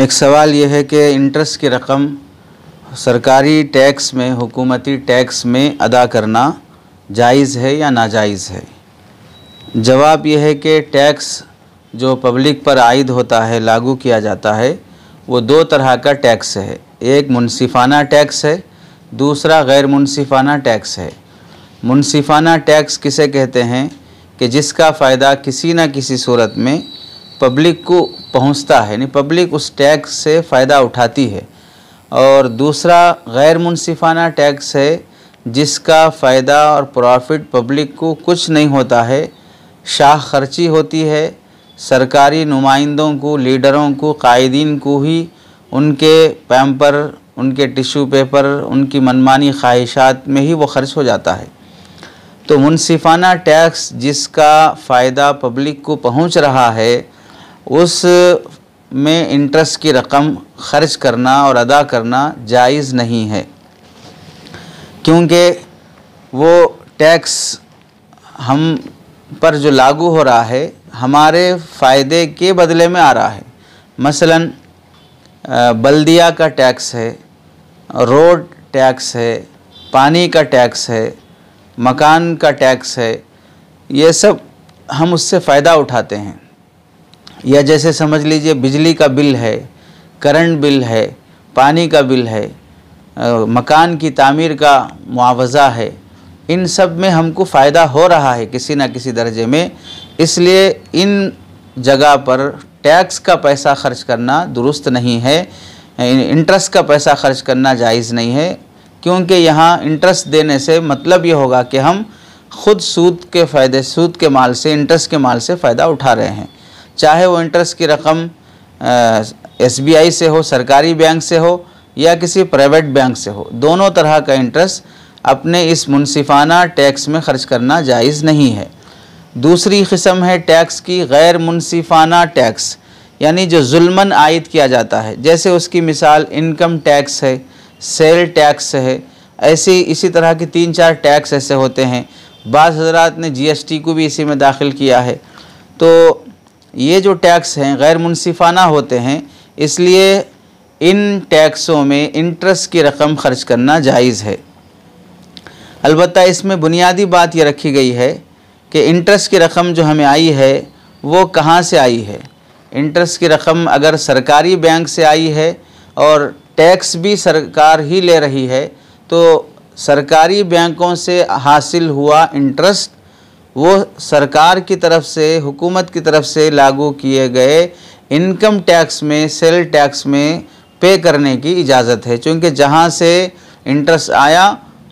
एक सवाल यह है कि इंटरेस्ट की रकम सरकारी टैक्स में हुकूमती टैक्स में अदा करना जायज़ है या नाजायज़ है जवाब यह है कि टैक्स जो पब्लिक पर आयद होता है लागू किया जाता है वो दो तरह का टैक्स है एक मुनसिफाना टैक्स है दूसरा गैर मुनसिफाना टैक्स है मुनसिफाना टैक्स किसे कहते हैं कि जिसका फ़ायदा किसी न किसी सूरत में पब्लिक को पहुंचता है यानी पब्लिक उस टैक्स से फ़ायदा उठाती है और दूसरा गैर मुनसिफाना टैक्स है जिसका फ़ायदा और प्रॉफिट पब्लिक को कुछ नहीं होता है शाह खर्ची होती है सरकारी नुमाइंदों को लीडरों को कायदीन को ही उनके पैम्पर उनके टिश्यू पेपर उनकी मनमानी ख्वाहिशात में ही वो खर्च हो जाता है तो मुनसिफाना टैक्स जिसका फ़ायदा पब्लिक को पहुंच रहा है उस में इंटरेस्ट की रकम खर्च करना और अदा करना जायज़ नहीं है क्योंकि वो टैक्स हम पर जो लागू हो रहा है हमारे फ़ायदे के बदले में आ रहा है मसलन बल्दिया का टैक्स है रोड टैक्स है पानी का टैक्स है मकान का टैक्स है ये सब हम उससे फ़ायदा उठाते हैं या जैसे समझ लीजिए बिजली का बिल है करंट बिल है पानी का बिल है मकान की तामीर का मुआवजा है इन सब में हमको फ़ायदा हो रहा है किसी ना किसी दर्जे में इसलिए इन जगह पर टैक्स का पैसा खर्च करना दुरुस्त नहीं है इंटरेस्ट का पैसा खर्च करना जायज़ नहीं है क्योंकि यहाँ इंटरेस्ट देने से मतलब ये होगा कि हम खुद सूद के फ़ायदे सूद के माल से इंटरेस्ट के माल से फ़ायदा उठा रहे हैं चाहे वो इंटरेस्ट की रकम एसबीआई से हो सरकारी बैंक से हो या किसी प्राइवेट बैंक से हो दोनों तरह का इंटरेस्ट अपने इस मुनसिफाना टैक्स में खर्च करना जायज़ नहीं है दूसरी किस्म है टैक्स की गैर मुनसिफाना टैक्स यानी जो जुल्मन आयद किया जाता है जैसे उसकी मिसाल इनकम टैक्स है सेल टैक्स है ऐसी इसी तरह के तीन चार टैक्स ऐसे होते हैं बाज़ हजरात ने जीएसटी को भी इसी में दाखिल किया है तो ये जो टैक्स हैं गैर मुनसिफाना होते हैं इसलिए इन टैक्सों में इंटरेस्ट की रकम खर्च करना जायज़ है अलबत् इसमें बुनियादी बात यह रखी गई है कि इंटरेस्ट की रकम जो हमें आई है वो कहाँ से आई है इंटरेस्ट की रकम अगर सरकारी बैंक से आई है और टैक्स भी सरकार ही ले रही है तो सरकारी बैंकों से हासिल हुआ इंटरेस्ट वो सरकार की तरफ से हुकूमत की तरफ से लागू किए गए इनकम टैक्स में सेल टैक्स में पे करने की इजाज़त है क्योंकि जहाँ से इंटरेस्ट आया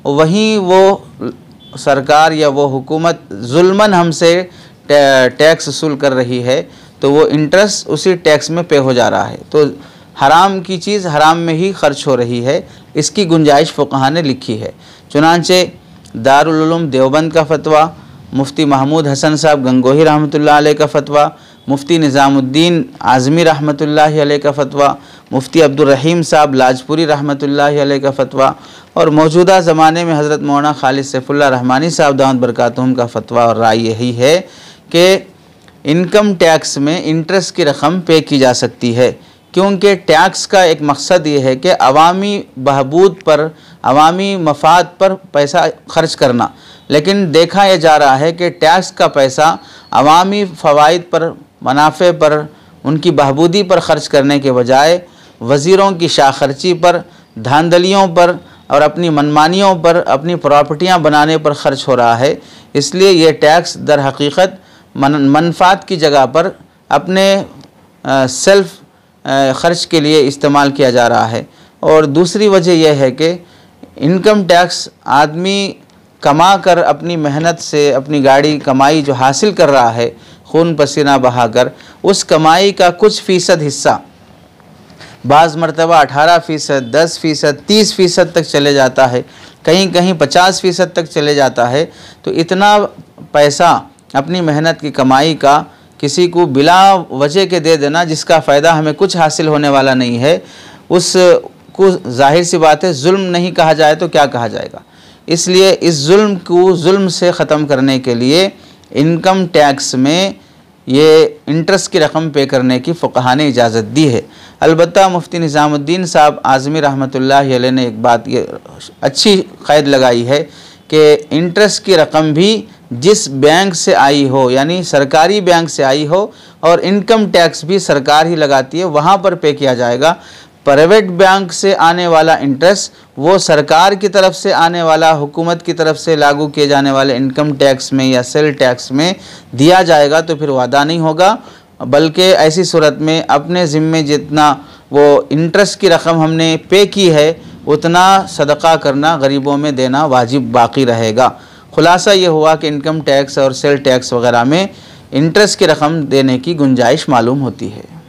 वहीं वो सरकार या वो हुकूमत जुल्मन हमसे टैक्स वसूल कर रही है तो वो इंटरेस्ट उसी टैक्स में पे हो जा रहा है तो हराम की चीज़ हराम में ही खर्च हो रही है इसकी गुंजाइश फ़ुकहा ने लिखी है चुनानचे दारुलूम देवबंद का फतवा मुफ्ती महमूद हसन साहब गंगोही रहमतुल्लाह अलैह का फ़तवा मुफ्ती निज़ामुद्दीन आज़मी रहमतुल्लाह अलैह का फ़तवा मुफ्ती अब्दुलरहीम साहब लाजपुरी रहमतुल्लाह अलैह का फ़तवा और मौजूदा ज़माने में हज़रत मौना खालिद सैफुल्ला रहमानी साहब दामद बरकातम का फ़तवा और राय यही है कि इनकम टैक्स में इंटरेस्ट की रकम पे की जा सकती है क्योंकि टैक्स का एक मकसद ये है कि अवामी बहबूद पर अवामी मफाद पर पैसा खर्च करना लेकिन देखा यह जा रहा है कि टैक्स का पैसा अवामी फ़वाद पर मुनाफे पर उनकी बहबूदी पर खर्च करने के बजाय वज़ीरों की शाखर्ची पर धांधलियों पर और अपनी मनमानियों पर अपनी प्रॉपर्टियाँ बनाने पर खर्च हो रहा है इसलिए यह टैक्स दर हकीकत मन, मनफात की जगह पर अपने आ, सेल्फ खर्च के लिए इस्तेमाल किया जा रहा है और दूसरी वजह यह है कि इनकम टैक्स आदमी कमा कर अपनी मेहनत से अपनी गाड़ी कमाई जो हासिल कर रहा है खून पसीना बहा कर उस कमाई का कुछ फ़ीसद हिस्सा बाज़ मरतबा अठारह फ़ीसद दस फ़ीसद तीस फ़ीसद तक चले जाता है कहीं कहीं पचास फ़ीसद तक चले जाता है तो इतना पैसा अपनी मेहनत की कमाई का किसी को बिला वजह के दे देना जिसका फ़ायदा हमें कुछ हासिल होने वाला नहीं है उस को जाहिर सी बात है जुल्म नहीं कहा जाए तो क्या कहा जाएगा इसलिए इस जुल्म को जुल्म से ख़त्म करने के लिए इनकम टैक्स में ये इंटरेस्ट की रकम पे करने की फ़कहा ने इजाज़त दी है अलबत् मुफ्ती निज़ामुद्दीन साहब आज़मी रहमत ने एक बात ये अच्छी क़ैद लगाई है कि इंटरेस्ट की रकम भी जिस बैंक से आई हो यानी सरकारी बैंक से आई हो और इनकम टैक्स भी सरकार ही लगाती है वहाँ पर पे किया जाएगा प्राइवेट बैंक से आने वाला इंटरेस्ट वो सरकार की तरफ से आने वाला हुकूमत की तरफ से लागू किए जाने वाले इनकम टैक्स में या सेल टैक्स में दिया जाएगा तो फिर वादा नहीं होगा बल्कि ऐसी सूरत में अपने ज़िम्मे जितना वो इंटरेस्ट की रकम हमने पे की है उतना सदका करना गरीबों में देना वाजिब बाकी रहेगा खुलासा ये हुआ कि इनकम टैक्स और सेल टैक्स वगैरह में इंटरेस्ट की रकम देने की गुंजाइश मालूम होती है